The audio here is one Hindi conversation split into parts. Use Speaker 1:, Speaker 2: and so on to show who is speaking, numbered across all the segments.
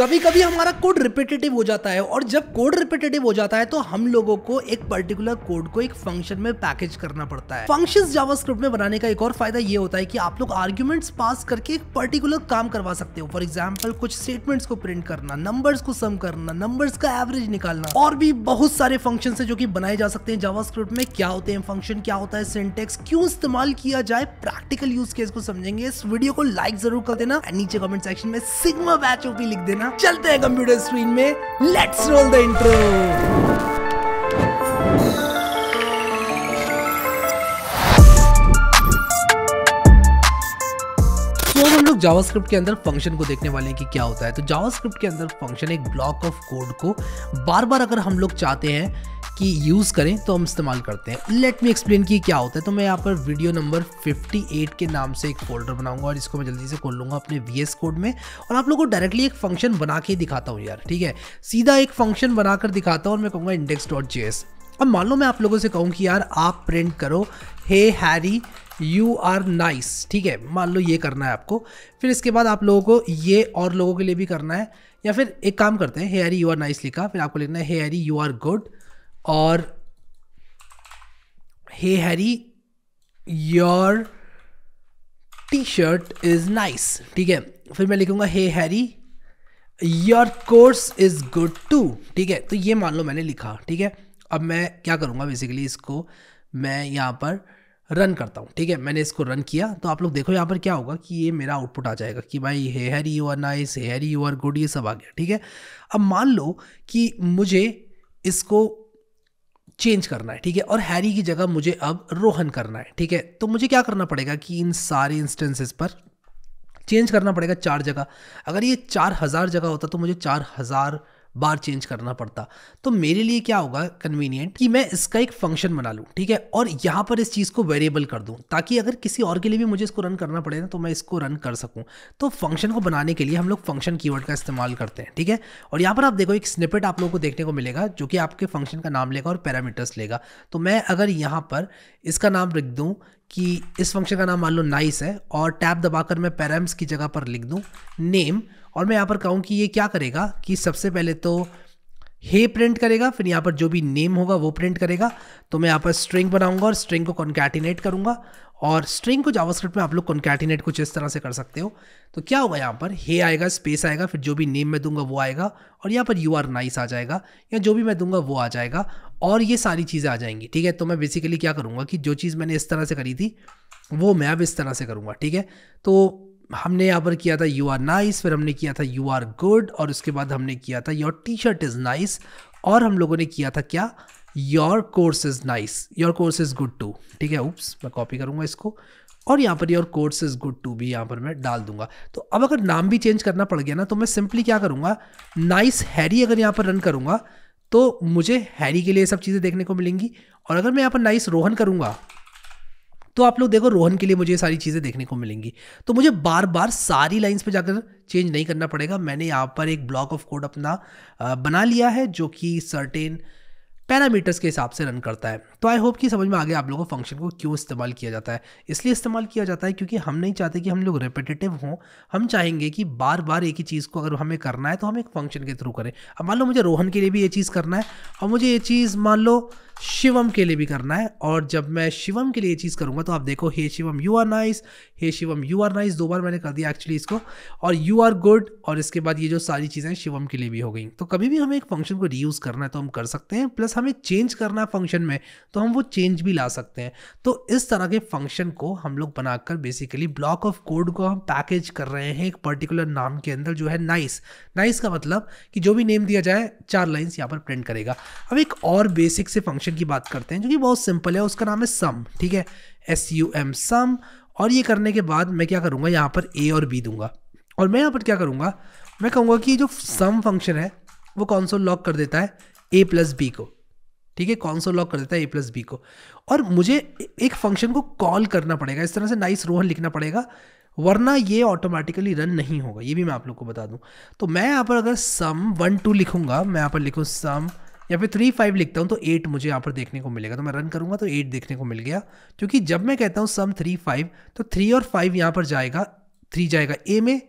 Speaker 1: कभी कभी हमारा कोड रिपीटेटिव हो जाता है और जब कोड रिपीटेटिव हो जाता है तो हम लोगों को एक पर्टिकुलर कोड को एक फंक्शन में पैकेज करना पड़ता है फंक्शन जावास्क्रिप्ट में बनाने का एक और फायदा ये होता है कि आप लोग आर्ग्यूमेंट्स पास करके एक पर्टिकुलर काम करवा सकते हो फॉर एग्जाम्पल कुछ स्टेटमेंट्स को प्रिंट करना नंबर्स को सम करना नंबर्स का एवरेज निकालना और भी बहुत सारे फंक्शन है जो की बनाए जा सकते हैं जावास्क्रिप्ट में क्या होते हैं फंक्शन क्या होता है सिंटेक्स क्यों इस्तेमाल किया जाए प्रैक्टिकल यूज केस को समझेंगे इस वीडियो को लाइक जरूर कर देना नीचे कमेंट सेक्शन में सिग्मा बैच ओपी लिख देना चलते हैं कंप्यूटर स्क्रीन में लेट्स रोल द इंट्रो हम लोग जावास्क्रिप्ट के अंदर फंक्शन को देखने वाले हैं कि क्या होता है तो जावास्क्रिप्ट के अंदर फंक्शन एक ब्लॉक ऑफ कोड को बार बार अगर हम लोग चाहते हैं की यूज़ करें तो हम इस्तेमाल करते हैं लेट मी एक्सप्लेन कि क्या होता है तो मैं यहाँ पर वीडियो नंबर 58 के नाम से एक फोल्डर बनाऊंगा और इसको मैं जल्दी से खोल लूँगा अपने वी एस कोड में और आप लोगों को डायरेक्टली एक फंक्शन बना के दिखाता हूँ यार ठीक है सीधा एक फंक्शन बनाकर दिखाता हूँ और मैं कहूँगा इंडेक्स डॉट जे एस अब मान लो मैं आप लोगों से कहूँ कि यार आप प्रिंट करो hey Harry you are nice ठीक है मान लो ये करना है आपको फिर इसके बाद आप लोगों को ये और लोगों के लिए भी करना है या फिर एक काम करते हैं hey Harry you are nice लिखा फिर आपको लिखना है hey Harry you are good और hey Harry your T shirt is nice ठीक है फिर मैं लिखूंगा hey Harry your course is good too ठीक है तो ये मान लो मैंने लिखा ठीक है अब मैं क्या करूँगा बेसिकली इसको मैं यहाँ पर रन करता हूँ ठीक है मैंने इसको रन किया तो आप लोग देखो यहाँ पर क्या होगा कि ये मेरा आउटपुट आ जाएगा कि भाई hey Harry you are nice hey Harry you are good ये सब आ गया ठीक है अब मान लो कि मुझे इसको चेंज करना है ठीक है और हैरी की जगह मुझे अब रोहन करना है ठीक है तो मुझे क्या करना पड़ेगा कि इन सारे इंस्टेंसेस पर चेंज करना पड़ेगा चार जगह अगर ये चार हज़ार जगह होता तो मुझे चार हज़ार बार चेंज करना पड़ता तो मेरे लिए क्या होगा कन्वीनियंट कि मैं इसका एक फंक्शन बना लूँ ठीक है और यहाँ पर इस चीज़ को वेरिएबल कर दूँ ताकि अगर किसी और के लिए भी मुझे इसको रन करना पड़े ना तो मैं इसको रन कर सकूँ तो फंक्शन को बनाने के लिए हम लोग फंक्शन की का इस्तेमाल करते हैं ठीक है और यहाँ पर आप देखो एक स्निपेट आप लोगों को देखने को मिलेगा जो कि आपके फंक्शन का नाम लेगा और पैरामीटर्स लेगा तो मैं अगर यहाँ पर इसका नाम लिख दूँ कि इस फंक्शन का नाम मान लो नाइस है और टैब दबाकर मैं पैराम्स की जगह पर लिख दूँ नेम और मैं यहाँ पर कहूँ कि ये क्या करेगा कि सबसे पहले तो हे प्रिंट करेगा फिर यहाँ पर जो भी नेम होगा वो प्रिंट करेगा तो मैं यहाँ पर स्ट्रिंग बनाऊंगा और स्ट्रिंग को कॉन्कैटिनेट करूँगा और स्ट्रिंग को जावास्क्रिप्ट में आप लोग कॉन्कैटिनेट कुछ इस तरह से कर सकते हो तो क्या होगा यहाँ पर हे आएगा स्पेस आएगा फिर जो भी नेम मैं दूंगा वो आएगा और यहाँ पर यू आर नाइस आ जाएगा या जो भी मैं दूंगा वो आ जाएगा और ये सारी चीज़ें आ जाएंगी ठीक है तो मैं बेसिकली क्या करूँगा कि जो चीज़ मैंने इस तरह से करी थी वो मैं अब इस तरह से करूँगा ठीक है तो हमने यहाँ पर किया था यू आर नाइस फिर हमने किया था यू आर गुड और उसके बाद हमने किया था your T shirt is nice और हम लोगों ने किया था क्या your course is nice your course is good too ठीक है उप्स मैं कॉपी करूँगा इसको और यहाँ पर your course is good too भी यहाँ पर मैं डाल दूंगा तो अब अगर नाम भी चेंज करना पड़ गया ना तो मैं सिंपली क्या करूँगा नाइस हैरी अगर यहाँ पर रन करूँगा तो मुझे हैरी के लिए सब चीज़ें देखने को मिलेंगी और अगर मैं यहाँ पर नाइस रोहन करूँगा तो आप लोग देखो रोहन के लिए मुझे ये सारी चीज़ें देखने को मिलेंगी तो मुझे बार बार सारी लाइन्स पे जाकर चेंज नहीं करना पड़ेगा मैंने यहाँ पर एक ब्लॉक ऑफ कोड अपना बना लिया है जो कि सर्टेन पैरामीटर्स के हिसाब से रन करता है तो आई होप कि समझ में आ गया आप लोगों को फंक्शन को क्यों इस्तेमाल किया जाता है इसलिए इस्तेमाल किया जाता है क्योंकि हम नहीं चाहते कि हम लोग रिपीटेटिव हों हम चाहेंगे कि बार बार एक ही चीज़ को अगर हमें करना है तो हम एक फंक्शन के थ्रू करें अब मान लो मुझे रोहन के लिए भी ये चीज़ करना है और मुझे ये चीज़ मान लो शिवम के लिए भी करना है और जब मैं शिवम के लिए ये चीज़ करूँगा तो आप देखो hey Shivam you are nice hey Shivam you are nice दो बार मैंने कर दिया एक्चुअली इसको और यू आर गुड और इसके बाद ये जो सारी चीज़ें शिवम के लिए भी हो गई तो कभी भी हमें एक फंक्शन को रीयूज़ करना है तो हम कर सकते हैं प्लस हमें चेंज करना है फंक्शन में तो हम वो चेंज भी ला सकते हैं तो इस तरह के फंक्शन को हम लोग बनाकर बेसिकली ब्लॉक ऑफ कोड को हम पैकेज कर रहे हैं एक पर्टिकुलर नाम के अंदर जो है नाइस नाइस का मतलब कि जो भी नेम दिया जाए चार लाइन्स यहाँ पर प्रिंट करेगा अब एक और बेसिक से फंक्शन की बात करते हैं जो कि बहुत सिंपल है उसका नाम है सम ठीक है एस यू एम सम और ये करने के बाद मैं क्या करूँगा यहाँ पर ए और बी दूंगा और मैं यहाँ पर क्या करूँगा मैं कहूँगा कि जो सम फंक्शन है वो कौन सा लॉक कर देता है ए प्लस बी को ठीक है कौन सा लॉक कर देता है ए प्लस बी को और मुझे एक फंक्शन को कॉल करना पड़ेगा इस तरह से नाइस रोहन लिखना पड़ेगा वरना ये ऑटोमेटिकली रन नहीं होगा ये भी मैं आप लोग को बता दूं तो मैं यहाँ पर अगर सम वन टू लिखूंगा मैं यहाँ पर लिखूँ सम या फिर थ्री फाइव लिखता हूँ तो एट मुझे यहाँ पर देखने को मिलेगा तो मैं रन करूँगा तो एट देखने को मिल गया क्योंकि जब मैं कहता हूँ सम थ्री फाइव तो थ्री और फाइव यहाँ पर जाएगा थ्री जाएगा ए में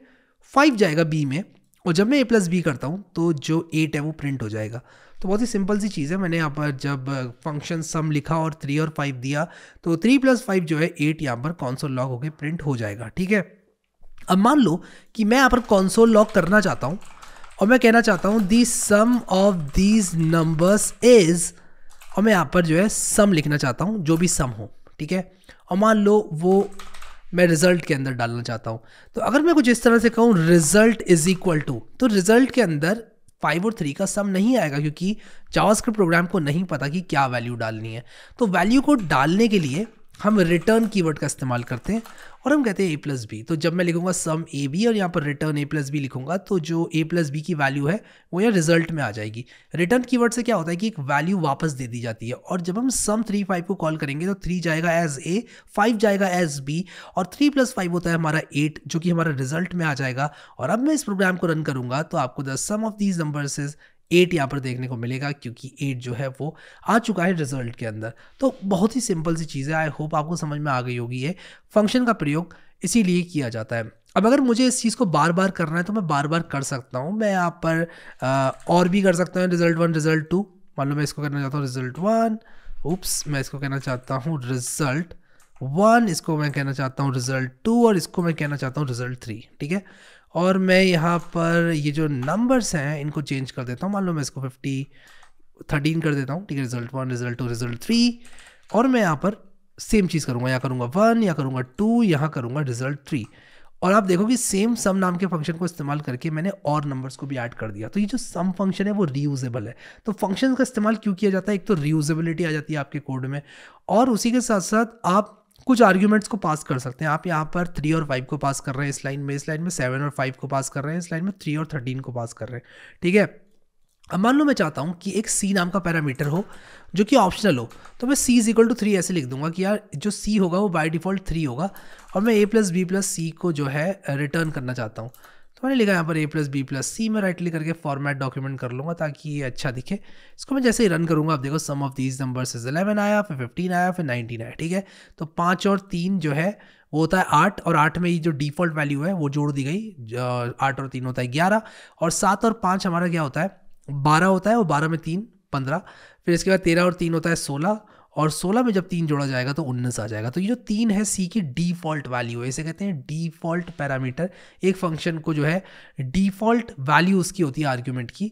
Speaker 1: फाइव जाएगा बी में और जब मैं ए प्लस बी करता हूँ तो जो एट है वो प्रिंट हो जाएगा तो बहुत ही सिंपल सी चीज़ है मैंने यहाँ पर जब फंक्शन सम लिखा और थ्री और फाइव दिया तो थ्री प्लस फाइव जो है एट यहाँ पर कॉन्सोल लॉक होकर प्रिंट हो जाएगा ठीक है अब मान लो कि मैं यहाँ पर कॉन्सोल लॉक करना चाहता हूँ और मैं कहना चाहता हूँ the sum of these numbers is और मैं यहाँ पर जो है सम लिखना चाहता हूँ जो भी सम हो ठीक है और मान लो वो मैं रिजल्ट के अंदर डालना चाहता हूँ तो अगर मैं कुछ इस तरह से कहूँ रिजल्ट इज इक्वल टू तो रिजल्ट के अंदर फाइव और थ्री का सम नहीं आएगा क्योंकि जावास्क्रिप्ट प्रोग्राम को नहीं पता कि क्या वैल्यू डालनी है तो वैल्यू को डालने के लिए हम रिटर्न कीवर्ड का इस्तेमाल करते हैं और हम कहते हैं ए प्लस बी तो जब मैं लिखूंगा सम ए बी और यहाँ पर रिटर्न ए प्लस बी लिखूंगा तो जो ए प्लस बी की वैल्यू है वो यहाँ रिजल्ट में आ जाएगी रिटर्न कीवर्ड से क्या होता है कि एक वैल्यू वापस दे दी जाती है और जब हम सम थ्री फाइव को कॉल करेंगे तो थ्री जाएगा एज ए फाइव जाएगा एज बी और थ्री प्लस फाइव होता है हमारा एट जो कि हमारा रिजल्ट में आ जाएगा और अब मैं इस प्रोग्राम को रन करूँगा तो आपको the sum of these numbers is eight यहाँ पर देखने को मिलेगा क्योंकि एट जो है वो आ चुका है रिजल्ट के अंदर तो बहुत ही सिंपल सी चीज़ है आई होप आपको समझ में आ गई होगी ये फंक्शन का प्रयोग इसीलिए किया जाता है अब अगर मुझे इस चीज़ को बार बार करना है तो मैं बार बार कर सकता हूँ मैं यहाँ पर आ, और भी कर सकता हूँ रिजल्ट वन रिजल्ट टू मान लो मैं इसको करना चाहता हूँ रिजल्ट वन उप्स मैं इसको कहना चाहता हूँ रिजल्ट वन इसको मैं कहना चाहता हूँ रिजल्ट टू और इसको मैं कहना चाहता हूँ रिजल्ट थ्री ठीक है और मैं यहाँ पर ये जो नंबर्स हैं इनको चेंज कर देता हूँ मान लो मैं इसको फिफ्टी थर्टीन कर देता हूँ ठीक है result one result two result three और मैं यहाँ पर सेम चीज़ करूँगा यहाँ करूँगा वन या करूँगा टू यहाँ करूँगा रिजल्ट थ्री और आप देखो कि सेम सम नाम के फंक्शन को इस्तेमाल करके मैंने और नंबर्स को भी ऐड कर दिया तो ये जो सम फंक्शन है वो रीयूजेबल है तो फंक्शन का इस्तेमाल क्यों किया जाता है एक तो रीयूजेबिलिटी आ जाती है आपके कोड में और उसी के साथ साथ आप कुछ आर्ग्यूमेंट्स को पास कर सकते हैं आप यहाँ पर थ्री और फाइव को पास कर रहे हैं इस लाइन में इस लाइन में सेवन और फाइव को पास कर रहे हैं इस लाइन में थ्री और थर्टीन को पास कर रहे हैं ठीक है अब मान लो मैं चाहता हूँ कि एक सी नाम का पैरामीटर हो जो कि ऑप्शनल हो तो मैं C is equal to three ऐसे लिख दूंगा कि यार जो सी होगा वो बाय डिफ़ॉल्ट थ्री होगा और मैं A plus B plus C को जो है रिटर्न करना चाहता हूँ तो मैंने लिखा यहाँ पर A plus B plus C में राइट क्लिक करके फॉर्मेट डॉक्यूमेंट कर लूँगा ताकि ये अच्छा दिखे इसको मैं जैसे ही रन करूँगा आप देखो sum of these number is eleven आया फिर फिफ्टीन आया फिर नाइनटीन आया ठीक है तो पाँच और तीन जो है वो होता है आठ और आठ में ये जो डिफॉल्ट वैल्यू है वो जोड़ दी गई आठ और तीन होता है ग्यारह और सात और पाँच हमारा क्या होता है बारह होता है और बारह में तीन पंद्रह फिर इसके बाद तेरह और तीन होता है सोलह और 16 में जब तीन जोड़ा जाएगा तो उन्नीस आ जाएगा तो ये जो तीन है सी की डिफ़ॉल्ट वैल्यू है इसे कहते हैं डिफ़ॉल्ट पैरामीटर एक फंक्शन को जो है डिफ़ॉल्ट वैल्यू उसकी होती है आर्ग्यूमेंट की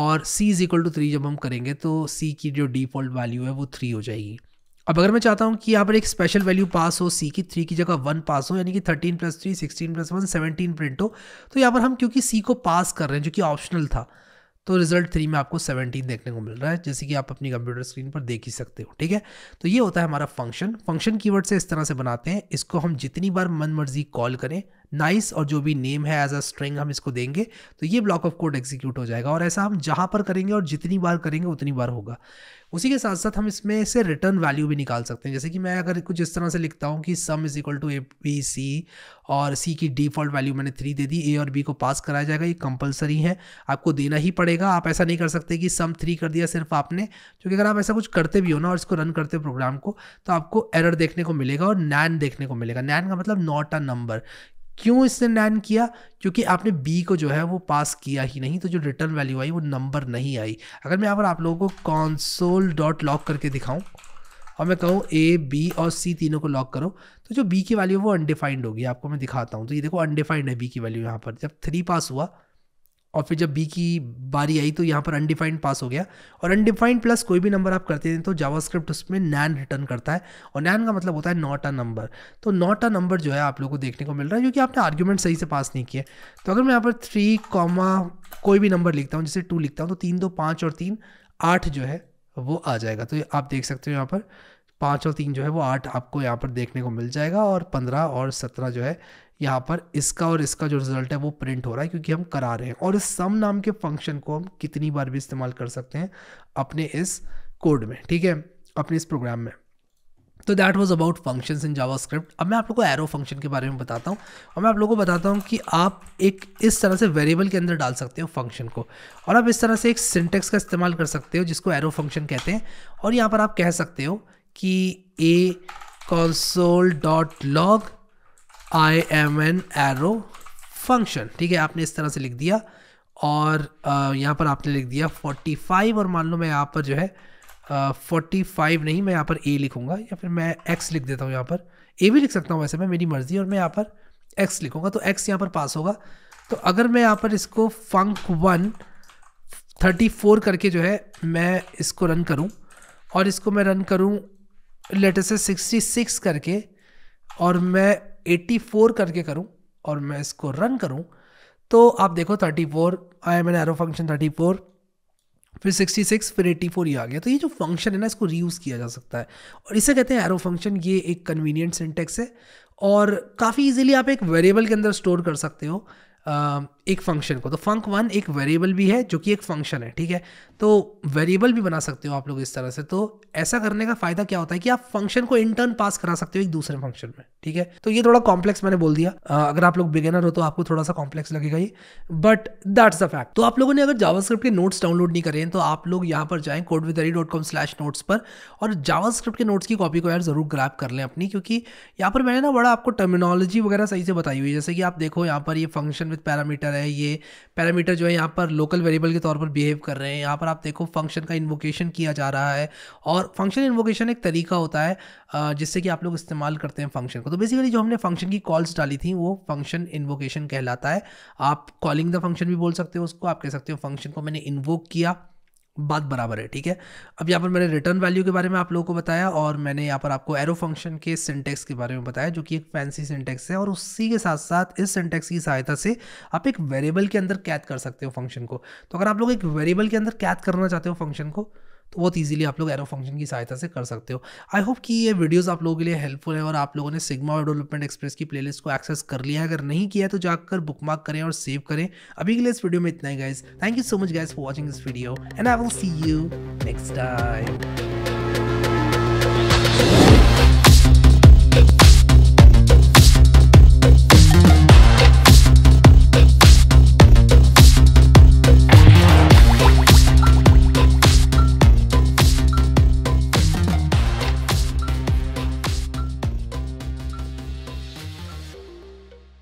Speaker 1: और c is equal to three जब हम करेंगे तो c की जो डिफ़ॉल्ट वैल्यू है वो थ्री हो जाएगी अब अगर मैं चाहता हूँ कि यहाँ पर एक स्पेशल वैल्यू पास हो सी की थ्री की जगह वन पास हो यानी कि thirteen plus three sixteen plus one seventeen print हो तो यहाँ पर हम क्योंकि सी को पास कर रहे हैं जो कि ऑप्शनल था तो रिजल्ट थ्री में आपको सेवनटीन देखने को मिल रहा है जैसे कि आप अपनी कंप्यूटर स्क्रीन पर देख ही सकते हो ठीक है तो ये होता है हमारा फंक्शन फंक्शन कीवर्ड से इस तरह से बनाते हैं इसको हम जितनी बार मन मर्जी कॉल करें नाइस nice और जो भी नेम है एज अ स्ट्रिंग हम इसको देंगे तो ये ब्लॉक ऑफ कोड एग्जीक्यूट हो जाएगा और ऐसा हम जहाँ पर करेंगे और जितनी बार करेंगे उतनी बार होगा उसी के साथ साथ हम इसमें से रिटर्न वैल्यू भी निकाल सकते हैं जैसे कि मैं अगर कुछ इस तरह से लिखता हूँ कि sum is equal to A B C और सी की डिफॉल्ट वैल्यू मैंने थ्री दे दी ए और बी को पास कराया जाएगा ये कंपलसरी है आपको देना ही पड़ेगा आप ऐसा नहीं कर सकते कि सम थ्री कर दिया सिर्फ आपने क्योंकि अगर आप ऐसा कुछ करते भी हो ना और इसको रन करते हो प्रोग्राम को तो आपको एरर देखने को मिलेगा और नैन देखने को मिलेगा नैन का मतलब नॉट अ नंबर क्यों इसने नैन किया क्योंकि आपने बी को जो है वो पास किया ही नहीं तो जो रिटर्न वैल्यू आई वो नंबर नहीं आई अगर मैं यहाँ पर आप लोगों को कॉन्सोल डॉट लॉक करके दिखाऊँ और मैं कहूँ ए बी और सी तीनों को लॉक करो तो जो बी की वैल्यू वो अनडिफाइंड होगी आपको मैं दिखाता हूँ तो ये देखो अनडिफाइंड है बी की वैल्यू यहाँ पर जब थ्री पास हुआ और फिर जब बी की बारी आई तो यहाँ पर अनडिफाइंड पास हो गया और अनडिफाइंड प्लस कोई भी नंबर आप करते हैं तो जावास्क्रिप्ट उसमें नैन रिटर्न करता है और नैन का मतलब होता है नॉट अ नंबर तो नॉट अ नंबर जो है आप लोगों को देखने को मिल रहा है क्योंकि आपने आर्ग्यूमेंट सही से पास नहीं किए तो अगर मैं यहाँ पर थ्री कॉमा कोई भी नंबर लिखता हूँ जैसे टू लिखता हूँ तो तीन दो पाँच और तीन आठ जो है वो आ जाएगा तो आप देख सकते हो यहाँ पर पाँच और तीन जो है वो आठ आपको यहाँ पर देखने को मिल जाएगा और पंद्रह और सत्रह जो है यहाँ पर इसका और इसका जो रिजल्ट है वो प्रिंट हो रहा है क्योंकि हम करा रहे हैं और इस सम नाम के फंक्शन को हम कितनी बार भी इस्तेमाल कर सकते हैं अपने इस कोड में ठीक है अपने इस प्रोग्राम में तो that was about function in JavaScript अब मैं आप लोगों को एरो फंक्शन के बारे में बताता हूँ और मैं आप लोगों को बताता हूँ कि आप एक इस तरह से वेरिएबल के अंदर डाल सकते हो फंक्शन को और आप इस तरह से एक सिंटेक्स का इस्तेमाल कर सकते हो जिसको एरो फंक्शन कहते हैं और यहाँ पर आप कह सकते हो कि a console dot log I am an arrow function ठीक है आपने इस तरह से लिख दिया और यहाँ पर आपने लिख दिया 45 और मान लो मैं यहाँ पर जो है आ, फाइव नहीं मैं यहाँ पर ए लिखूँगा या फिर मैं एक्स लिख देता हूँ यहाँ पर ए भी लिख सकता हूँ वैसे मैं मेरी मर्ज़ी और मैं यहाँ पर एक्स लिखूँगा तो एक्स यहाँ पर पास होगा तो अगर मैं यहाँ पर इसको फंक वन थर्टी फोर करके जो है मैं इसको रन करूँ और इसको मैं रन करूँ लेटेस्ट सिक्सटी सिक्स करके और मैं 84 करके करूँ और मैं इसको रन करूँ तो आप देखो 34 from an arrow function 34 फिर 66 फिर 84 ये आ गया तो ये जो फंक्शन है ना इसको रीयूज़ किया जा सकता है और इसे कहते हैं एरो फंक्शन ये एक कन्वीनियंट सिंटेक्स है और काफ़ी इजीली आप एक वेरिएबल के अंदर स्टोर कर सकते हो एक फंक्शन को तो फंक वन एक वेरिएबल भी है जो कि एक फंक्शन है ठीक है तो वेरिएबल भी बना सकते हो आप लोग इस तरह से तो ऐसा करने का फायदा क्या होता है कि आप फंक्शन को इंटर्न पास करा सकते हो एक दूसरे फंक्शन में ठीक है तो ये थोड़ा कॉम्प्लेक्स मैंने बोल दिया आ, अगर आप लोग बिगेनर हो तो आपको थोड़ा सा कॉम्प्लेक्स लगेगा ये बट दैट्स अ फैक्ट तो आप लोगों ने अगर जावास्क्रिप्ट के नोट्स डाउनलोड नहीं करें तो आप लोग यहां पर जाएं code with Harry dot com slash notes पर और जावास्क्रिप्ट के नोट्स की कॉपी को यार जरूर ग्रैप कर लें अपनी क्योंकि यहां पर मैंने ना बड़ा आपको टर्मिनोलॉजी वगैरह सही से बताई हुई है जैसे कि आप देखो यहाँ पर ये फंक्शन विद पैरामीटर रहा है ये पैरामीटर जो है यहाँ पर लोकल वेरिएबल के तौर पर बिहेव कर रहे हैं यहाँ पर आप देखो फंक्शन का इन्वोकेशन किया जा रहा है और फंक्शन इन्वोकेशन एक तरीका होता है जिससे कि आप लोग इस्तेमाल करते हैं फंक्शन को तो बेसिकली जो हमने फंक्शन की कॉल्स डाली थी वो फंक्शन इन्वोकेशन कहलाता है आप कॉलिंग द फंक्शन भी बोल सकते हो उसको आप कह सकते हो फंक्शन को मैंने इन्वोक किया बात बराबर है ठीक है अब यहाँ पर मैंने रिटर्न वैल्यू के बारे में आप लोगों को बताया और मैंने यहाँ पर आपको एरो फंक्शन के सिंटेक्स के बारे में बताया जो कि एक फैंसी सिंटेक्स है और उसी के साथ साथ इस सिंटेक्स की सहायता से आप एक वेरिएबल के अंदर कैद कर सकते हो फंक्शन को तो अगर आप लोग एक वेरिएबल के अंदर कैद करना चाहते हो फंक्शन को तो बहुत ईजिली आप लोग एरो फंक्शन की सहायता से कर सकते हो आई होप कि ये वीडियोस आप लोगों के लिए हेल्पफुल है और आप लोगों ने सिग्मा और डेवलपमेंट एक्सप्रेस की प्लेलिस्ट को एक्सेस कर लिया है अगर नहीं किया है तो जाकर बुक मार्क करें और सेव करें अभी के लिए इस वीडियो में इतना ही guys thank you so much guys for watching this video and I will see you next time